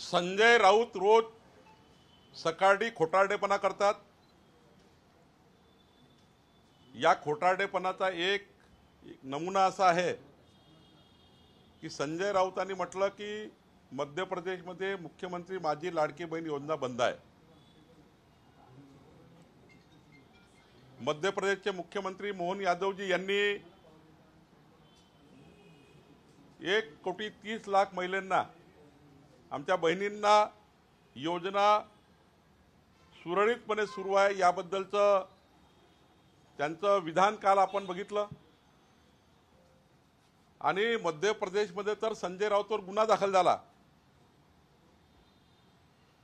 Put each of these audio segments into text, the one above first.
संजय राऊत रोज सकाळी खोटारडेपणा करतात या खोटारडेपणाचा एक, नमुना असा आहे की संजय राऊतांनी म्हटलं की मध्य प्रदेशमध्ये मुख्यमंत्री माझी लाडकी बहीण योजना बंद आहे मध्य प्रदेशचे मुख्यमंत्री मोहन यादवजी यांनी एक कोटी तीस लाख महिलांना आमच्या बहिणींना योजना सुरळीतपणे सुरू आहे याबद्दलचं त्यांचं विधान काल आपण बघितलं आणि मध्य प्रदेशमध्ये तर संजय राऊतवर गुन्हा दाखल झाला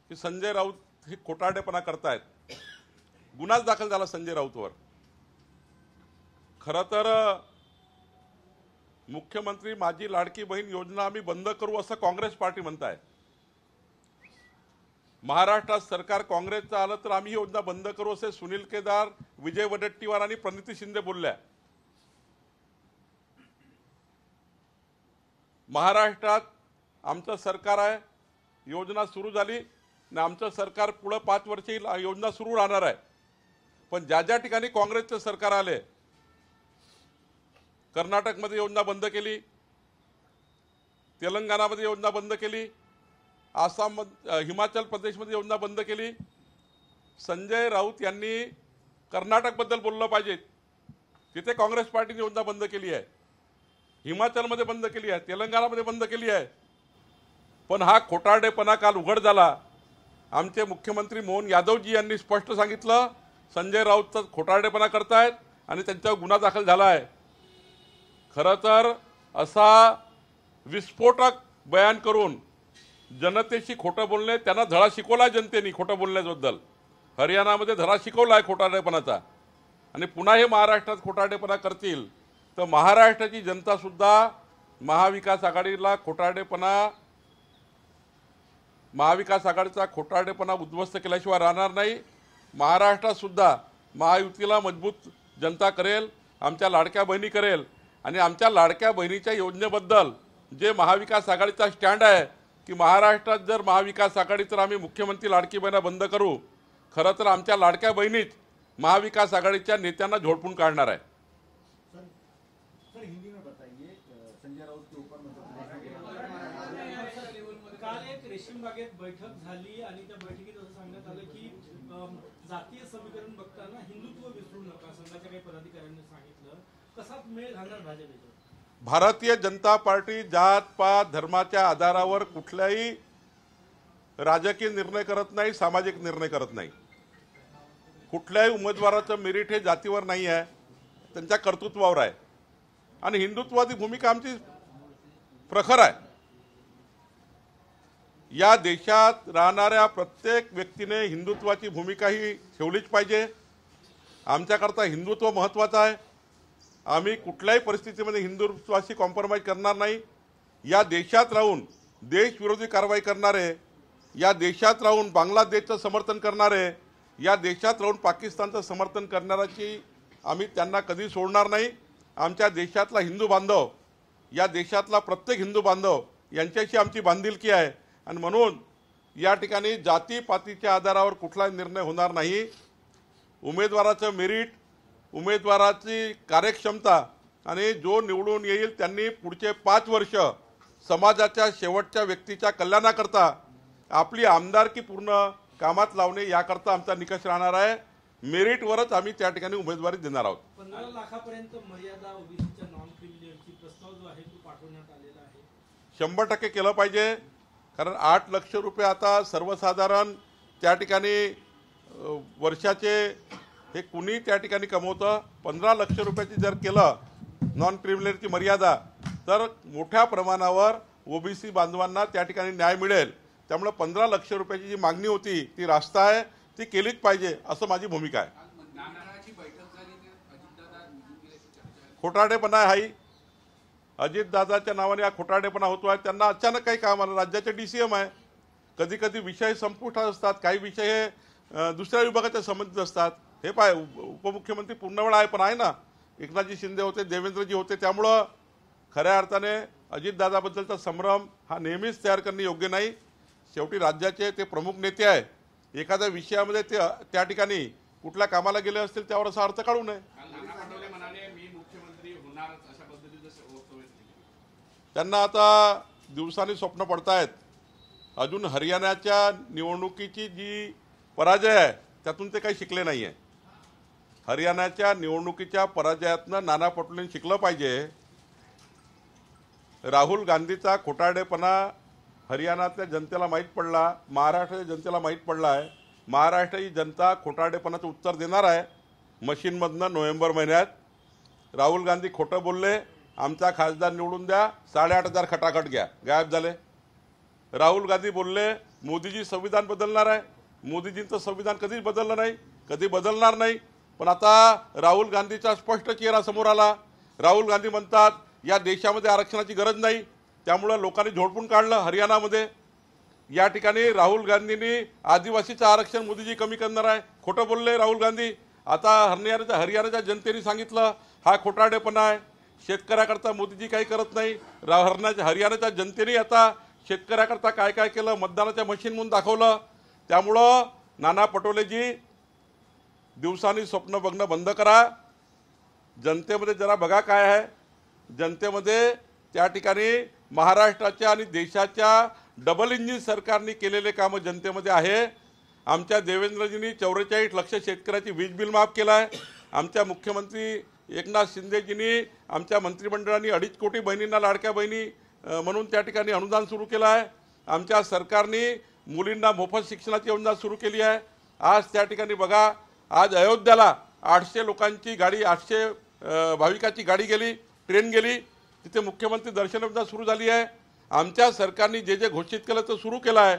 की संजय राऊत हे खोटाडेपणा करतायत गुन्हाच दाखल झाला संजय राऊतवर खरं तर मुख्यमंत्री माझी लाडकी बहीण योजना आम्ही बंद करू असं काँग्रेस पार्टी म्हणत आहे महाराष्ट्रात सरकार काँग्रेसचं आलं तर आम्ही ही योजना बंद करू असे सुनील केदार विजय वडट्टीवार आणि प्रणिती शिंदे बोलल्या महाराष्ट्रात आमचं सरकार आहे योजना सुरू झाली आणि आमचं सरकार पुढं पाच वर्ष योजना सुरू राहणार आहे पण ज्या ज्या ठिकाणी काँग्रेसचं सरकार आले कर्नाटकमध्ये योजना बंद केली तेलंगणामध्ये योजना बंद केली आसाम हिमाचल प्रदेशमध्ये योजना बंद केली संजय राऊत यांनी कर्नाटकबद्दल बोललं पाहिजे तिथे काँग्रेस पार्टीने योजना बंद केली आहे हिमाचलमध्ये बंद केली आहे तेलंगणामध्ये बंद केली आहे पण हा खोटारडेपणा काल उघड झाला आमचे मुख्यमंत्री मोहन यादवजी यांनी स्पष्ट सांगितलं संजय तर खोटारडेपणा करतायत आणि त्यांच्यावर गुन्हा दाखल झाला आहे खरं तर असा विस्फोटक बयान करून जनतेशी खोटं बोलणे त्यांना धडा शिकवला जनतेने खोटं बोलण्याबद्दल हरियाणामध्ये धडा शिकवला आहे खोटाडेपणाचा आणि पुन्हा हे महाराष्ट्रात खोटाडेपणा करतील तर महाराष्ट्राची जनतासुद्धा महाविकास आघाडीला खोटाडेपणा महाविकास आघाडीचा खोटाडेपणा उद्ध्वस्त केल्याशिवाय राहणार नाही महाराष्ट्रातसुद्धा महायुतीला मजबूत जनता करेल आमच्या लाडक्या बहिणी करेल आणि आमच्या लाडक्या बहिणीच्या योजनेबद्दल जे महाविकास आघाडीचा स्टँड आहे की महाराष्ट्रात जर महाविकास आघाडी तर आम्ही मुख्यमंत्री लाडकी बहिणा बंद करू खरं तर आमच्या लाडक्या बहिणीच महाविकास आघाडीच्या नेत्यांना झोडपून काढणार आहे रेशीम बागेत बैठक झाली आणि त्या बैठकीत असं सांगण्यात आलं की जातीय समीकरण बघताना हिंदुत्व विसरू नका संघाच्या काही पदाधिकाऱ्यांनी सांगितलं कसाच मेळ घालणार भाजप भारतीय जनता पार्टी जात पात धर्माच्या आधारावर कुठल्याही राजकीय निर्णय करत नाही सामाजिक निर्णय करत नाही कुठल्याही उमेदवाराचं मेरिट हे जातीवर नाही आहे त्यांच्या कर्तृत्वावर आहे आणि हिंदुत्वादी भूमिका आमची प्रखर आहे या देशात राहणाऱ्या प्रत्येक व्यक्तीने हिंदुत्वाची भूमिका ही ठेवलीच पाहिजे आमच्याकरता हिंदुत्व महत्त्वाचं आहे आम्ही कुठल्याही परिस्थितीमध्ये हिंदुत्वाशी कॉम्प्रोमाइज करणार नाही या देशात राहून देशविरोधी कारवाई करणारे या देशात राहून बांगलादेशचं समर्थन करणारे या देशात राहून पाकिस्तानचं समर्थन करणाऱ्याची आम्ही त्यांना कधी सोडणार नाही आमच्या देशातला हिंदू बांधव या देशातला प्रत्येक हिंदू बांधव यांच्याशी आमची बांधिलकी आहे आणि म्हणून या ठिकाणी जातीपातीच्या आधारावर कुठलाही निर्णय होणार नाही उमेदवाराचं मेरिट उमेदवाराची कार्यक्षमता आणि जो निवडून येईल त्यांनी पुढचे पाच वर्ष समाजाच्या शेवटच्या व्यक्तीच्या कल्याणाकरता आपली आमदारकी पूर्ण कामात लावणे याकरता आमचा निकष राहणार आहे मेरिटवरच आम्ही त्या ठिकाणी उमेदवारी देणार आहोत लाखापर्यंत मर्यादा शंभर टक्के केलं पाहिजे कारण आठ लक्ष रुपये आता सर्वसाधारण त्या ठिकाणी वर्षाचे हे कुणी त्या ठिकाणी कमवतं पंधरा लक्ष रुपयाची जर केलं नॉन क्रिमिनलची मर्यादा तर मोठ्या प्रमाणावर ओबीसी बांधवांना त्या ठिकाणी न्याय मिळेल त्यामुळं पंधरा लक्ष रुपयाची जी मागणी होती ती रास्ता आहे ती केलीच पाहिजे असं माझी भूमिका आहे खोटाडेपणा आहे अजितदादाच्या नावाने हा खोटाडेपणा होतो आहे त्यांना अचानक काही काम आलं राज्याचे डी सी एम आहे कधी कधी विषय संपुष्टात असतात काही विषय हे दुसऱ्या विभागाच्या संबंधित असतात हे पाय उपमुख्यमंत्री पूर्णवेळ आहे पण आहे ना एकनाथजी शिंदे होते देवेंद्रजी होते त्यामुळं खऱ्या अर्थाने अजितदादाबद्दलचा संभ्रम हा नेहमीच तयार करणे योग्य नाही शेवटी राज्याचे ते प्रमुख नेते आहे एखाद्या विषयामध्ये ते त्या ठिकाणी कुठल्या कामाला गेले असतील त्यावर असा अर्थ काढू नये त्यांना आता दिवसांनी स्वप्न पडतायत अजून हरियाणाच्या निवडणुकीची जी पराजय आहे त्यातून ते काही शिकले नाही आहे हरियाणाच्या निवडणुकीच्या पराजयातनं नाना पटोलेन शिकलं पाहिजे राहुल गांधीचा खोटाडेपणा हरियाणातल्या जनतेला माहीत पडला महाराष्ट्राच्या जनतेला माहीत पडला आहे महाराष्ट्राची जनता खोटाडेपणाचं उत्तर देणार आहे मशीनमधनं नोव्हेंबर महिन्यात राहुल गांधी खोटं बोलले आमचा खासदार निवडून द्या साडेआठ हजार खटाखट घ्या गायब झाले राहुल गांधी बोलले मोदीजी संविधान बदलणार आहे मोदीजींचं संविधान कधीच बदललं नाही कधी बदलणार नाही पण आता राहुल गांधीचा स्पष्ट चेहरा समोर आला राहुल गांधी म्हणतात या देशामध्ये आरक्षणाची गरज नाही त्यामुळं लोकांनी झोडपून काढलं हरियाणामध्ये या ठिकाणी राहुल गांधींनी आदिवासीचं आरक्षण मोदीजी कमी करणार आहे खोटं बोलले राहुल गांधी आता हरियाणाच्या हरियाणाच्या जनतेने सांगितलं हा खोटाडेपणा आहे शेतकऱ्याकरता मोदीजी काही करत नाही रा हरण्याच्या हरियाणाच्या जनतेने आता शेतकऱ्याकरता काय काय केलं मतदानाच्या मशीन म्हणून दाखवलं त्यामुळं नाना पटोलेजी दिवसांनी स्वप्न बघणं बंद करा जनतेमध्ये जरा बघा काय आहे जनतेमध्ये त्या ठिकाणी महाराष्ट्राच्या आणि देशाच्या डबल इंजिन सरकारने केलेले कामं जनतेमध्ये आहे आमच्या देवेंद्रजींनी चौवेचाळीस लक्ष शेतकऱ्याची वीज बिल माफ केलं आहे आमच्या मुख्यमंत्री एकनाथ शिंदेजींनी आमच्या मंत्रिमंडळाने अडीच कोटी बहिणींना लाडक्या बहिणी म्हणून त्या ठिकाणी अनुदान सुरू केलं आहे आमच्या सरकारने मुलींना मोफत शिक्षणाची योजना सुरू केली आहे आज त्या ठिकाणी बघा आज अयोध्याला आठशे लोकांची गाडी आठशे भाविकाची गाडी गेली ट्रेन गेली तिथे मुख्यमंत्री दर्शनयोजना सुरू झाली आहे आमच्या सरकारने जे जे घोषित केलं ते सुरू केलं आहे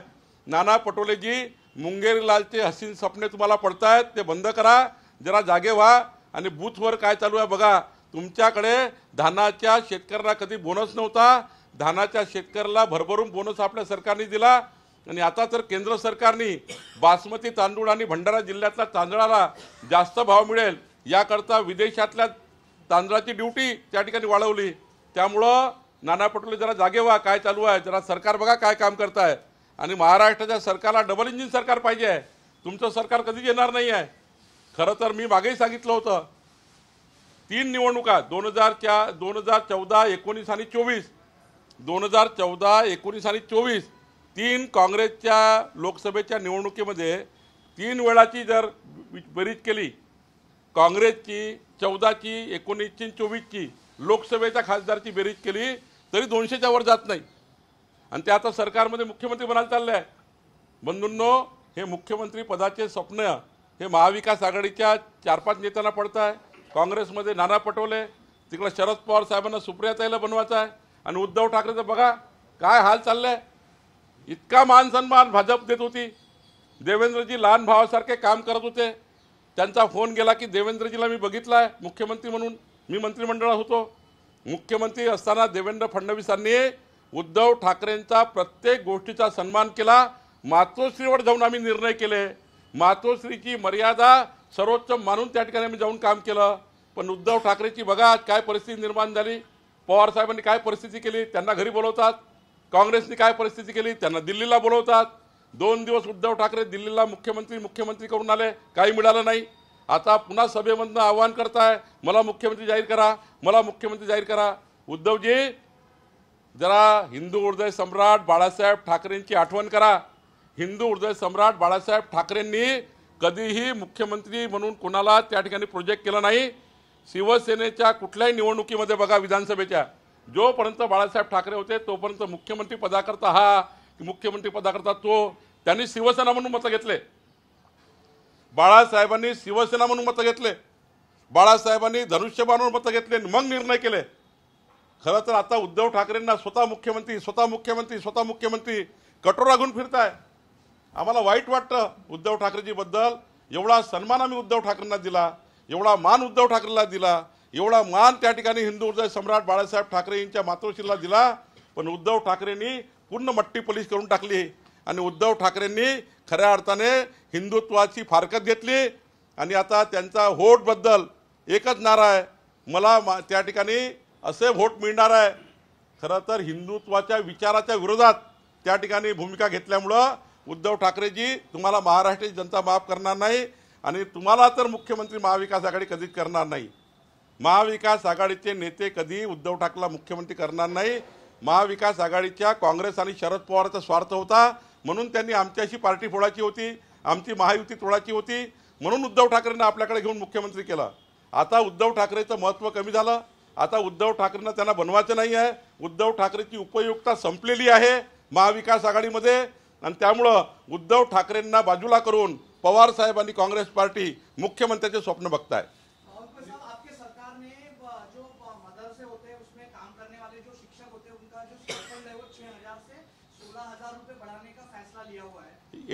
नाना पटोलेजी मुंगेरीलालचे हसीन सपने तुम्हाला पडतायत ते बंद करा जरा जागे व्हा आणि बूथवर काय चालू आहे बघा तुमच्याकडे धानाच्या शेतकऱ्याला कधी बोनस नव्हता धानाच्या शेतकऱ्याला भरभरून बोनस आपल्या सरकारने दिला आणि आता तर केंद्र सरकारने बासमती तांदूळ आणि भंडारा जिल्ह्यातल्या तांदळाला जास्त भाव मिळेल याकरता विदेशातल्या तांदळाची ड्युटी त्या ठिकाणी वाढवली त्यामुळं नाना पटोले जरा जागे व्हा काय चालू आहे जरा सरकार बघा काय काम करताय आणि महाराष्ट्राच्या सरकारला डबल इंजिन सरकार पाहिजे आहे तुमचं सरकार कधीच येणार नाही आहे खरं तर मी मागेही सांगितलं होतं तीन निवडणुका दोन हजारच्या दोन हजार चौदा एकोणीस आणि चोवीस दोन हजार चौदा एकोणीस आणि चोवीस तीन काँग्रेसच्या लोकसभेच्या निवडणुकीमध्ये तीन वेळाची जर बेरीज केली काँग्रेसची चौदाची एकोणीसची चोवीसची लोकसभेच्या खासदारची बेरीज केली तरी दोनशेच्या वर जात नाही आणि ते आता सरकारमध्ये मुख्यमंत्री बनायला चालले आहे बंधूंनो हे मुख्यमंत्री पदाचे स्वप्न हे महाविकास आघाडीच्या चार पाच नेत्यांना पडतं आहे काँग्रेसमध्ये नाना पटोले तिकडं शरद पवार साहेबांना सुप्रियाताईला बनवायचं आहे आणि उद्धव ठाकरे ठाकरेचं बघा काय हाल चाललं आहे इतका मान सन्मान भाजप देत होती देवेंद्रजी लहान भावासारखे काम करत होते त्यांचा फोन गेला की देवेंद्रजीला मी बघितला आहे मुख्यमंत्री म्हणून मी मंत्रिमंडळात होतो मुख्यमंत्री असताना देवेंद्र फडणवीसांनी उद्धव ठाकरेंचा प्रत्येक गोष्टीचा सन्मान केला मातोश्रीवर जाऊन आम्ही निर्णय केले मातोश्रीची मर्यादा सर्वोच्च मानून त्या ठिकाणी आम्ही जाऊन काम केलं पण उद्धव ठाकरेची बघा काय परिस्थिती निर्माण झाली पवारसाहेबांनी काय परिस्थिती केली त्यांना घरी बोलवतात काँग्रेसने काय परिस्थिती केली त्यांना दिल्लीला बोलवतात दोन दिवस उद्धव ठाकरे दिल्लीला मुख्यमंत्री मुख्यमंत्री करून आले काही मिळालं नाही आता पुन्हा सभेमधनं आवाहन करताय मला मुख्यमंत्री जाहीर करा मला मुख्यमंत्री जाहीर करा उद्धवजी जरा हिंदू हृदय सम्राट बाळासाहेब ठाकरेंची आठवण करा हिंदू हृदय सम्राट बाळासाहेब ठाकरेंनी कधीही मुख्यमंत्री म्हणून कोणाला त्या ठिकाणी प्रोजेक्ट केला नाही शिवसेनेच्या कुठल्याही निवडणुकीमध्ये बघा विधानसभेच्या जोपर्यंत बाळासाहेब ठाकरे होते तोपर्यंत मुख्यमंत्री पदाकरता हा मुख्यमंत्री पदाकरता तो त्यांनी शिवसेना म्हणून मतं घेतले बाळासाहेबांनी शिवसेना म्हणून मतं घेतले बाळासाहेबांनी धनुष्यबाण म्हणून मतं घेतले मग निर्णय केले खरं तर आता उद्धव ठाकरेंना स्वतः मुख्यमंत्री स्वतः मुख्यमंत्री स्वतः मुख्यमंत्री कटोरा घेऊन फिरताय आम्हाला वाईट वाटतं उद्धव ठाकरेजीबद्दल एवढा सन्मान आम्ही उद्धव ठाकरेंना दिला एवढा मान उद्धव ठाकरेला दिला एवढा मान त्या ठिकाणी हिंदू हृदय सम्राट बाळासाहेब ठाकरे यांच्या मातोश्रीला दिला पण उद्धव ठाकरेंनी पूर्ण मट्टी पोलीस करून टाकली आणि उद्धव ठाकरेंनी खऱ्या अर्थाने हिंदुत्वाची फारकत घेतली आणि आता त्यांचा व्होटबद्दल एकच नारा आहे मला मा त्या ठिकाणी असे व्होट मिळणार आहे खरं तर हिंदुत्वाच्या विचाराच्या विरोधात त्या ठिकाणी भूमिका घेतल्यामुळं उद्धव ठाकरेजी तुम्हाला महाराष्ट्राची जनता माफ करणार नाही आणि तुम्हाला तर मुख्यमंत्री महाविकास आघाडी कधीच करणार नाही महाविकास आघाडीचे नेते कधी उद्धव ठाकरेला मुख्यमंत्री करणार नाही महाविकास आघाडीच्या काँग्रेस आणि शरद पवारचा स्वार्थ होता म्हणून त्यांनी आमच्याशी पार्टी फोडायची होती आमची महायुती तोडायची होती म्हणून उद्धव ठाकरेंना आपल्याकडे घेऊन मुख्यमंत्री केला आता उद्धव ठाकरेचं महत्त्व कमी झालं आता उद्धव ठाकरेंना त्यांना बनवायचं नाही आहे उद्धव ठाकरेची उपयुक्तता संपलेली आहे महाविकास आघाडीमध्ये आणि त्यामुळं उद्धव ठाकरेंना बाजूला करून पवारसाहेब आणि काँग्रेस पार्टी मुख्यमंत्र्याचे स्वप्न बघताय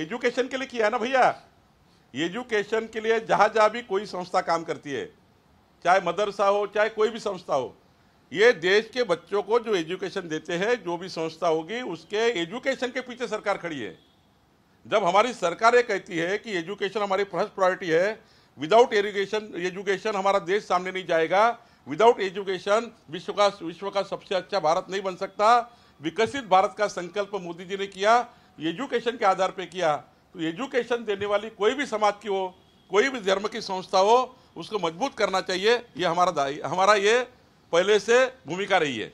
एजुकेशन के लिए किया है ना भैया एजुकेशन के लिए जहाँ जहाँ भी कोई संस्था काम करती है चाहे मदरसा हो चाहे कोई भी संस्था हो ये देश के बच्चों को जो एजुकेशन देते हैं जो भी संस्था होगी उसके एजुकेशन के पीछे सरकार खड़ी है जब हमारी सरकार ये कहती है कि एजुकेशन हमारी फर्स्ट प्रायोरिटी है विदाउट एजुकेशन एजुकेशन हमारा देश सामने नहीं जाएगा विदाउट एजुकेशन विश्व का विश्व का सबसे अच्छा भारत नहीं बन सकता विकसित भारत का संकल्प मोदी जी ने किया एजुकेशन के आधार पे किया तो एजुकेशन देने वाली कोई भी समाज की हो कोई भी धर्म की संस्था हो उसको मजबूत करना चाहिए ये हमारा हमारा ये पहले से भूमिका रही है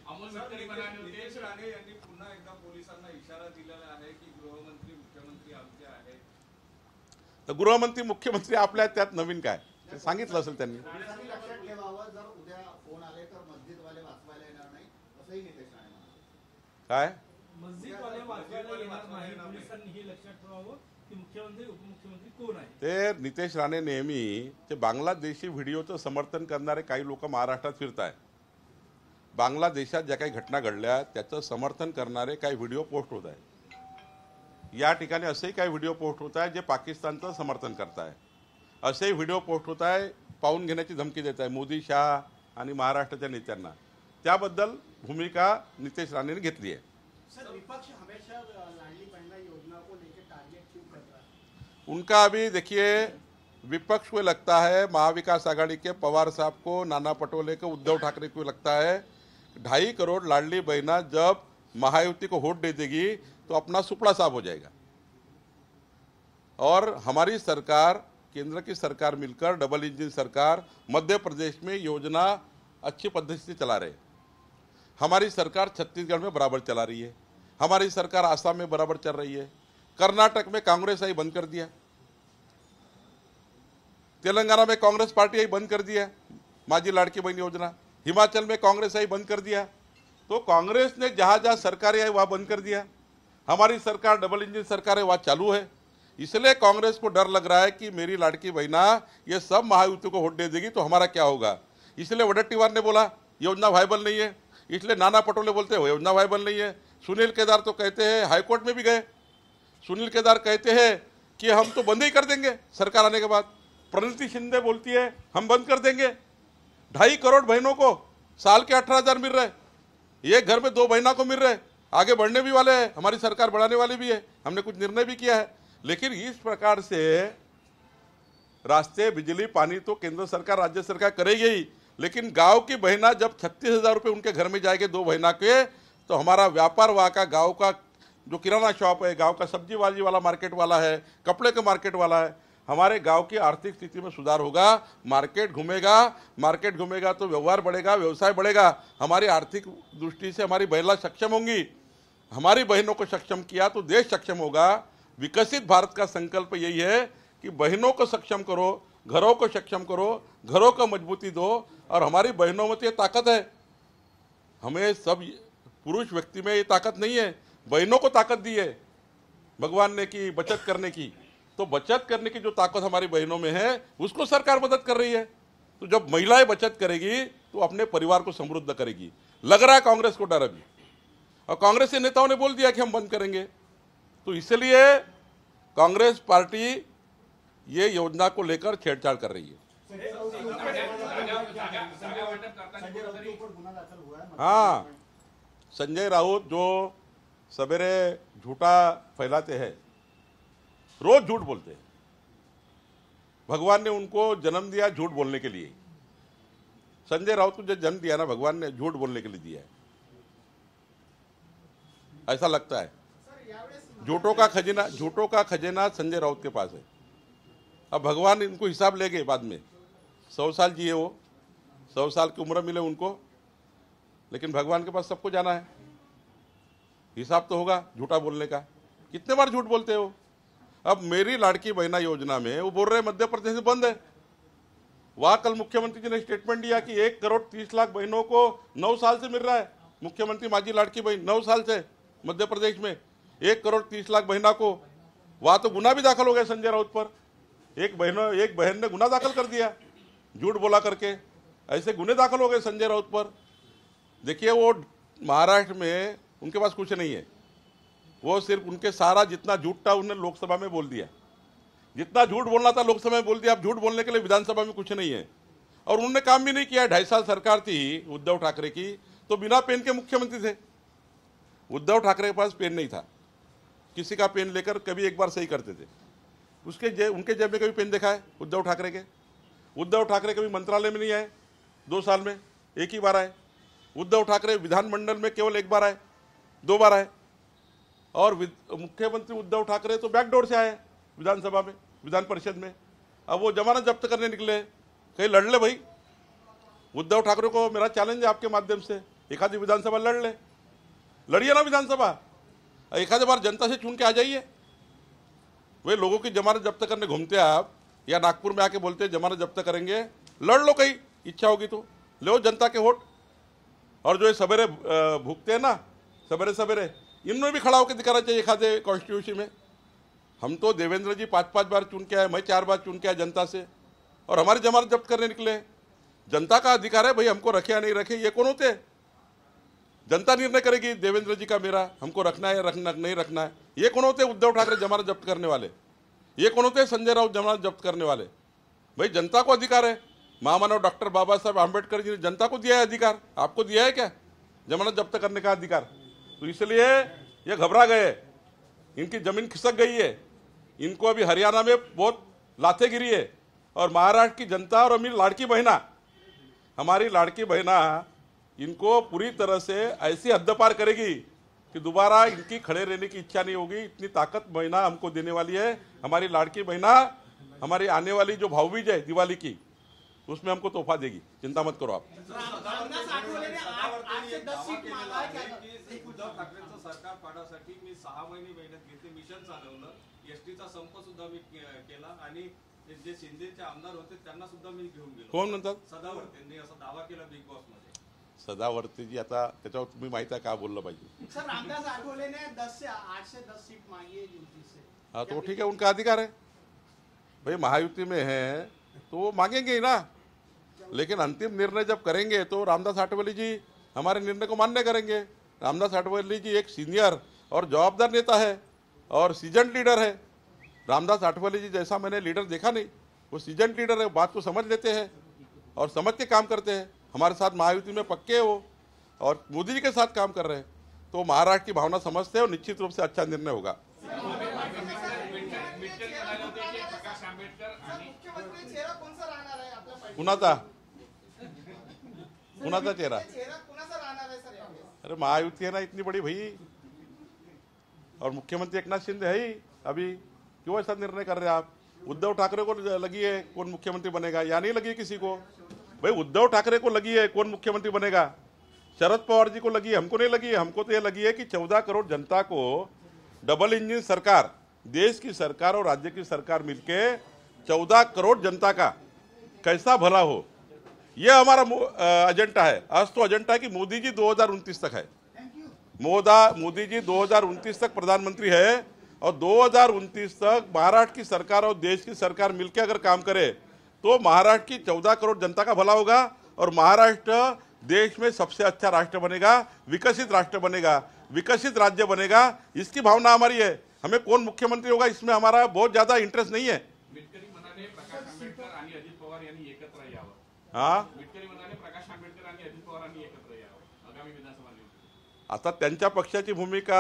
तो गृहमंत्री मुख्यमंत्री आपल्या त्यात नवीन काय सांगितलं असेल त्यांनी काय ते नितेश राणे नेहमी ते बांगलादेशी व्हिडिओचं समर्थन करणारे काही लोक महाराष्ट्रात फिरत बांगलादेशात ज्या काही घटना घडल्या त्याचं समर्थन करणारे काही व्हिडिओ पोस्ट होत आहे या ठिकाणी असेही काही व्हिडिओ पोस्ट होत आहे जे पाकिस्तानचं समर्थन करत आहे असेही व्हिडिओ पोस्ट होत आहे पाहून घेण्याची धमकी देत आहे मोदी शाह आणि महाराष्ट्राच्या नेत्यांना त्याबद्दल भूमिका नितेश राणेने घेतली आहे उनका अभी देखिए विपक्ष को लगता है महाविकास आघाड़ी के पवार साहब को नाना पटोले को उद्धव ठाकरे को लगता है ढाई करोड़ लाडली बहना जब महायुति को वोट दे देगी तो अपना सुपड़ा साफ हो जाएगा और हमारी सरकार केंद्र की सरकार मिलकर डबल इंजन सरकार मध्य प्रदेश में योजना अच्छी पद्धति से चला रहे हमारी सरकार छत्तीसगढ़ में बराबर चला रही है हमारी सरकार आसाम में बराबर चल रही है कर्नाटक में कांग्रेस आई बंद कर दिया तेलंगाना में कांग्रेस पार्टी आई बंद कर दिया माजी लाड़की बहन योजना हिमाचल में कांग्रेस आई बंद कर दिया तो कांग्रेस ने जहाँ जहाँ सरकारें आई वहाँ बंद कर दिया हमारी सरकार डबल इंजन सरकार है वहाँ चालू है इसलिए कांग्रेस को डर लग रहा है कि मेरी लाड़की बहना ये सब महायुति को वोट दे देगी तो हमारा क्या होगा इसलिए वडट्टीवार ने बोला योजना वाइबल नहीं है इसलिए नाना पटोले बोलते हैं योजना बन नहीं है सुनील केदार तो कहते हैं हाईकोर्ट में भी गए सुनील केदार कहते हैं कि हम तो बंद ही कर देंगे सरकार आने के बाद प्रणति शिंदे बोलती है हम बंद कर देंगे ढाई करोड़ बहनों को साल के अठारह हज़ार मिल रहे ये घर में दो बहना को मिल रहे आगे बढ़ने भी वाले हैं हमारी सरकार बढ़ाने वाली भी है हमने कुछ निर्णय भी किया है लेकिन इस प्रकार से रास्ते बिजली पानी तो केंद्र सरकार राज्य सरकार करेगी ही लेकिन गांव की बहना जब छत्तीस हज़ार रुपये उनके घर में जाएंगे दो बहना के तो हमारा व्यापार वहाँ का गाँव का जो किराना शॉप है गाँव का सब्जी वाली वाला मार्केट वाला है कपड़े का मार्केट वाला है हमारे गांव की आर्थिक स्थिति में सुधार होगा मार्केट घूमेगा मार्केट घूमेगा तो व्यवहार बढ़ेगा व्यवसाय बढ़ेगा हमारी आर्थिक दृष्टि से हमारी महिला सक्षम होंगी हमारी बहनों को सक्षम किया तो देश सक्षम होगा विकसित भारत का संकल्प यही है कि बहनों को सक्षम करो घरों को सक्षम करो घरों को मजबूती दो और हमारी बहनों में तो ये ताकत है हमें सब पुरुष व्यक्ति में ये ताकत नहीं है बहनों को ताकत दी है भगवान ने की बचत करने की तो बचत करने की जो ताकत हमारी बहनों में है उसको सरकार मदद कर रही है तो जब महिलाएं बचत करेगी तो अपने परिवार को समृद्ध करेगी लग रहा है कांग्रेस को डर अभी और कांग्रेस के नेताओं ने बोल दिया कि हम बंद करेंगे तो इसलिए कांग्रेस पार्टी ये योजना को लेकर छेड़छाड़ कर रही है हाँ संजय राउत जो सवेरे झूठा फैलाते हैं रोज झूठ बोलते हैं भगवान ने उनको जन्म दिया झूठ बोलने के लिए संजय राउत को जो जन्म दिया ना भगवान ने झूठ बोलने के लिए दिया है ऐसा लगता है झूठों का खजाना झूठों का खजाना संजय राउत के पास है अब भगवान इनको हिसाब ले गए बाद में सौ साल जिए वो सौ साल की उम्र मिले उनको लेकिन भगवान के पास सबको जाना है हिसाब तो होगा झूठा बोलने का कितने बार झूठ बोलते हो अब मेरी लाड़की बहना योजना में वो बोल रहे मध्य प्रदेश बंद है वहाँ कल मुख्यमंत्री जी ने स्टेटमेंट दिया कि एक करोड़ तीस लाख बहनों को नौ साल से मिल रहा है मुख्यमंत्री माजी लाड़की बहन नौ साल से मध्य प्रदेश में एक करोड़ तीस लाख बहना को वहाँ तो गुना भी दाखिल हो गया संजय राउत पर एक बहनों एक बहन ने गुना दाखिल कर दिया झूठ बोला करके ऐसे गुने दाखिल हो गए संजय राउत पर देखिए वो महाराष्ट्र में उनके पास कुछ नहीं है वो सिर्फ उनके सारा जितना झूठ था उन्होंने लोकसभा में बोल दिया जितना झूठ बोलना था लोकसभा में बोल दिया अब झूठ बोलने के लिए विधानसभा में कुछ नहीं है और उन्होंने काम भी नहीं किया ढाई साल सरकार थी उद्धव ठाकरे की तो बिना पेन के मुख्यमंत्री थे उद्धव ठाकरे के पास पेन नहीं था किसी का पेन लेकर कभी एक बार सही करते थे उसके जे, उनके जेब में कभी पेन देखा है उद्धव ठाकरे के उद्धव ठाकरे कभी मंत्रालय में नहीं आए दो साल में एक ही बार आए उद्धव ठाकरे विधानमंडल में केवल एक बार आए दो बार आए और मुख्यमंत्री उद्धव ठाकरे तो बैकडोर से आए विधानसभा में विधान परिषद में अब वो जमानत जब्त करने निकले कहीं लड़ ले भाई उद्धव ठाकरे को मेरा चैलेंज है आपके माध्यम से एक आधी विधानसभा लड़ ले लड़िए ना विधानसभा एक बार जनता से चुन के आ जाइए भाई लोगों की जमानत जब्त करने घूमते हैं आप या नागपुर में आके बोलते हैं जमानत जब्त करेंगे लड़ लो कहीं इच्छा होगी तो लो जनता के वोट और जो ये सवेरे भुगते हैं ना सवेरे सवेरे इनमें भी खड़ा होकर दिखाना चाहिए खाते कॉन्स्टिट्यूशन में हम तो देवेंद्र जी पाँच पाँच बार चुन के आए मैं चार बार चुन के आया जनता से और हमारी जमानत जब्त करने निकले जनता का अधिकार है भाई हमको रखे या नहीं रखे ये कौन होते हैं जनता निर्णय करेगी देवेंद्र जी का मेरा हमको रखना है रखना नहीं रखना है ये कौन होते उद्धव ठाकरे जमानत जब्त करने वाले ये कौन होते संजय राउत जमानत जब्त करने वाले भाई जनता को अधिकार है महामानव डॉक्टर बाबा साहब आम्बेडकर जी ने जनता को दिया है अधिकार आपको दिया है क्या जमानत जब्त करने का अधिकार तो इसलिए ये घबरा गए इनकी जमीन खिसक गई है इनको अभी हरियाणा में बहुत लाथे गिरी है और महाराष्ट्र की जनता और अमीर लाड़की बहना हमारी लाड़की बहना इनको पूरी तरह से ऐसी हद पार करेगी कि दोबारा इनकी खड़े रहने की इच्छा नहीं होगी इतनी ताकत महिला हमको देने वाली है हमारी लाड़की महिला हमारी आने वाली जो भावबीज है दिवाली की उसमें हमको तोहफा देगी चिंता मत करो आप कोण म्हणतात सदावर्ते असं दावा केला बिग बॉस मध्ये सदावर्ती जी आता त्याच्यावर तुम्ही है का बोललं पाहिजे सर रामदास आठ से दस सीट मांगी हाँ तो ठीक है उनका अधिकार है भाई महायुति में है तो वो मांगेंगे ही ना लेकिन अंतिम निर्णय जब करेंगे तो रामदास आठवले जी हमारे निर्णय को मान्य करेंगे रामदास आठवले जी एक सीनियर और जवाबदार नेता है और सीजन लीडर है रामदास आठवले जी जैसा मैंने लीडर देखा नहीं वो सीजन लीडर है बात को समझ लेते हैं और समझ के काम करते हैं हमारे साथ महायुति में पक्के हो और मोदी जी के साथ काम कर रहे हैं तो महाराष्ट्र की भावना समझते हैं और निश्चित रूप से अच्छा निर्णय होगा कुणाचा कुणाचा चेहरा अरे महायुति है ना इतनी बड़ी भाई और मुख्यमंत्री एकनाथ शिंदे है ही अभी क्यों ऐसा निर्णय कर रहे हैं आप उद्धव ठाकरे को लगी है कौन मुख्यमंत्री बनेगा या नहीं लगी किसी को भाई उद्धव ठाकरे को लगी है कौन मुख्यमंत्री बनेगा शरद पवार जी को लगी है हमको नहीं लगी है हमको तो ये लगी है कि चौदह करोड़ जनता को डबल इंजन सरकार देश की सरकार और राज्य की सरकार मिलके चौदह करोड़ जनता का कैसा भला हो यह हमारा एजेंडा है आज तो एजेंडा है कि मोदी जी दो तक है मोदा मोदी जी दो तक प्रधानमंत्री है और दो तक महाराष्ट्र की सरकार और देश की सरकार मिलकर अगर काम करे तो महाराष्ट्र की चौदह करोड़ जनता का भला होगा और महाराष्ट्र देश में सबसे अच्छा राष्ट्र बनेगा विकसित राष्ट्र बनेगा विकसित राज्य बनेगा इसकी भावना हमारी है हमें कौन मुख्यमंत्री होगा इसमें हमारा बहुत ज़्यादा इंटरेस्ट नहीं है हाँ आता त्यांच्या पक्षाची भूमिका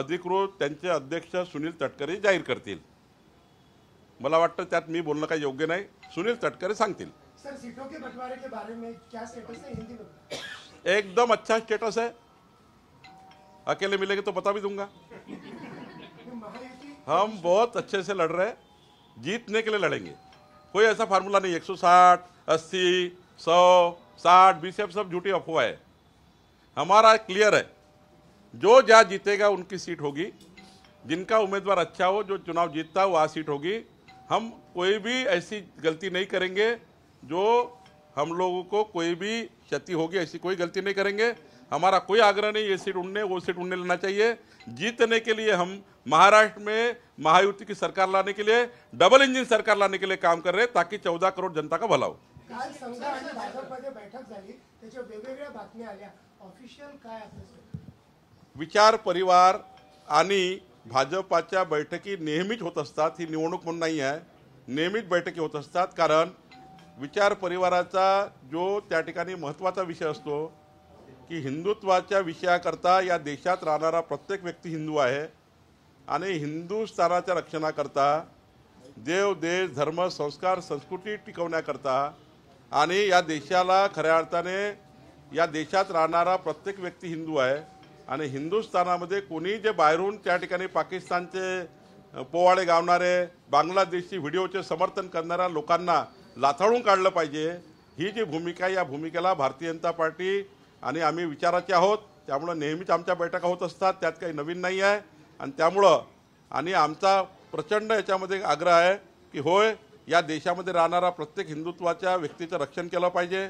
अधिकृत अध्यक्ष सुनील तटकरे जाहीर करतील मला वाटतं त्यात मी बोलणं काही योग्य नाही सुनील तटकरे सांगतील एकदम अच्छा स्टेटस है अकेले मिलेंगे तो बता भी दूंगा हम बहुत अच्छे से लड़ रहे हैं जीतने के लिए लड़ेंगे कोई ऐसा फार्मूला नहीं एक सौ साठ अस्सी सौ साठ बीस सब सब झूठी अफवाह है हमारा क्लियर है जो जहाँ जीतेगा उनकी सीट होगी जिनका उम्मीदवार अच्छा हो जो चुनाव जीतता है वह सीट होगी हम कोई भी ऐसी गलती नहीं करेंगे जो हम लोगों को कोई भी क्षति होगी ऐसी कोई गलती नहीं करेंगे हमारा कोई आग्रह नहीं ये सीट उड़ने वो सीट उड़ने लेना चाहिए जीतने के लिए हम महाराष्ट्र में महायुति की सरकार लाने के लिए डबल इंजन सरकार लाने के लिए काम कर रहे हैं ताकि चौदह करोड जनता का भला हो बैठक ऑफिशियल विचार परिवार आनी भाजपाच्या बैठकी नेहमीच होत असतात ही निवडणूक म्हणून नाही आहे नेहमीच बैठकी होत असतात कारण विचार परिवाराचा जो त्या ठिकाणी महत्त्वाचा विषय असतो की हिंदुत्वाच्या विषयाकरता या देशात राहणारा प्रत्येक व्यक्ती हिंदू आहे आणि हिंदुस्थानाच्या रक्षणाकरता देव देश धर्म संस्कार संस्कृती टिकवण्याकरता आणि या देशाला खऱ्या अर्थाने या देशात राहणारा प्रत्येक व्यक्ती हिंदू आहे आणि हिंदुस्थानामध्ये कोणी जे बाहेरून त्या ठिकाणी पाकिस्तानचे पोवाडे गावणारे बांगलादेशची व्हिडिओचे समर्थन करणाऱ्या लोकांना लाथाळून काढलं पाहिजे ही जी भूमिका या भूमिकेला भारतीय जनता पार्टी आणि आम्ही विचाराचे आहोत त्यामुळं नेहमीच आमच्या बैठका होत असतात त्यात काही नवीन नाही आहे आणि त्यामुळं आणि आमचा प्रचंड याच्यामध्ये आग्रह आहे की होय या देशामध्ये राहणारा प्रत्येक हिंदुत्वाच्या व्यक्तीचं रक्षण केलं पाहिजे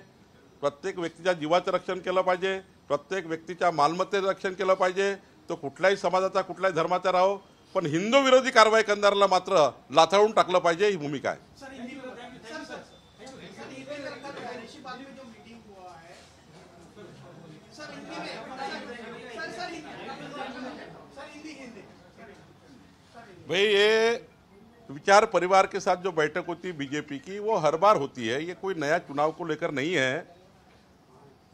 प्रत्येक व्यक्तीच्या जीवाचं रक्षण केलं पाहिजे प्रत्येक व्यक्ति का मालमत्तेचं रक्षण केलं पाहिजे तो कुठल्याही समाजाचा कुठल्याही धर्माचा राहो हिंदू विरोधी कारवाई करणाऱ्याला मात्र लाथाळून टाकल पाजे ही भूमिका है भाई ये विचार परिवार के साथ जो बैठक होती है बीजेपी की वो हर बार होती है ये कोई नया चुनाव को लेकर नहीं है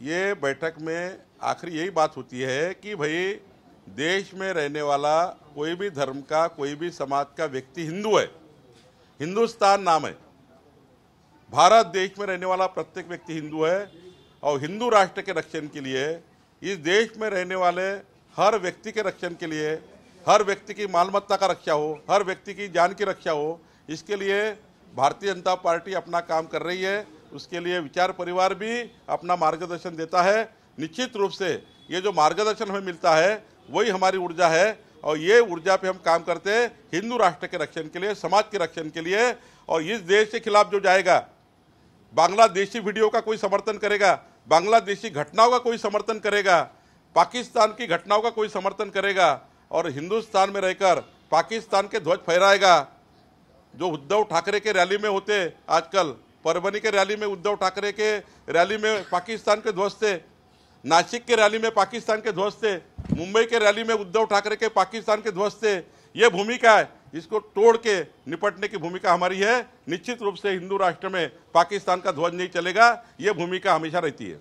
ये बैठक में आखिरी यही बात होती है कि भाई देश में रहने वाला कोई भी धर्म का कोई भी समाज का व्यक्ति हिंदू है हिंदुस्तान नाम है भारत देश में रहने वाला प्रत्येक व्यक्ति हिंदू है और हिंदू राष्ट्र के रक्षण के लिए इस देश में रहने वाले हर व्यक्ति के रक्षण के लिए हर व्यक्ति की मालमत्ता का रक्षा हो हर व्यक्ति की जान की रक्षा हो इसके लिए भारतीय जनता पार्टी अपना काम कर रही है उसके लिए विचार परिवार भी अपना मार्गदर्शन देता है निश्चित रूप से ये जो मार्गदर्शन हमें मिलता है वही हमारी ऊर्जा है और ये ऊर्जा पे हम काम करते हैं हिंदू राष्ट्र के रक्षण के लिए समाज के रक्षण के लिए और इस देश के खिलाफ जो जाएगा बांग्लादेशी वीडियो का कोई समर्थन करेगा बांग्लादेशी घटनाओं का कोई समर्थन करेगा पाकिस्तान की घटनाओं का कोई समर्थन करेगा और हिंदुस्तान में रहकर पाकिस्तान के ध्वज फहराएगा जो उद्धव ठाकरे के रैली में होते आजकल परवनी के रैली में उद्धव ठाकरे के रैली में पाकिस्तान के ध्वज थे नासिक के रैली में पाकिस्तान के ध्वज थे मुंबई के रैली में उद्धव ठाकरे के पाकिस्तान के ध्वज थे ये भूमिका है इसको तोड़ के निपटने की भूमिका हमारी है निश्चित रूप से हिंदू राष्ट्र में पाकिस्तान का ध्वज नहीं चलेगा ये भूमिका हमेशा रहती है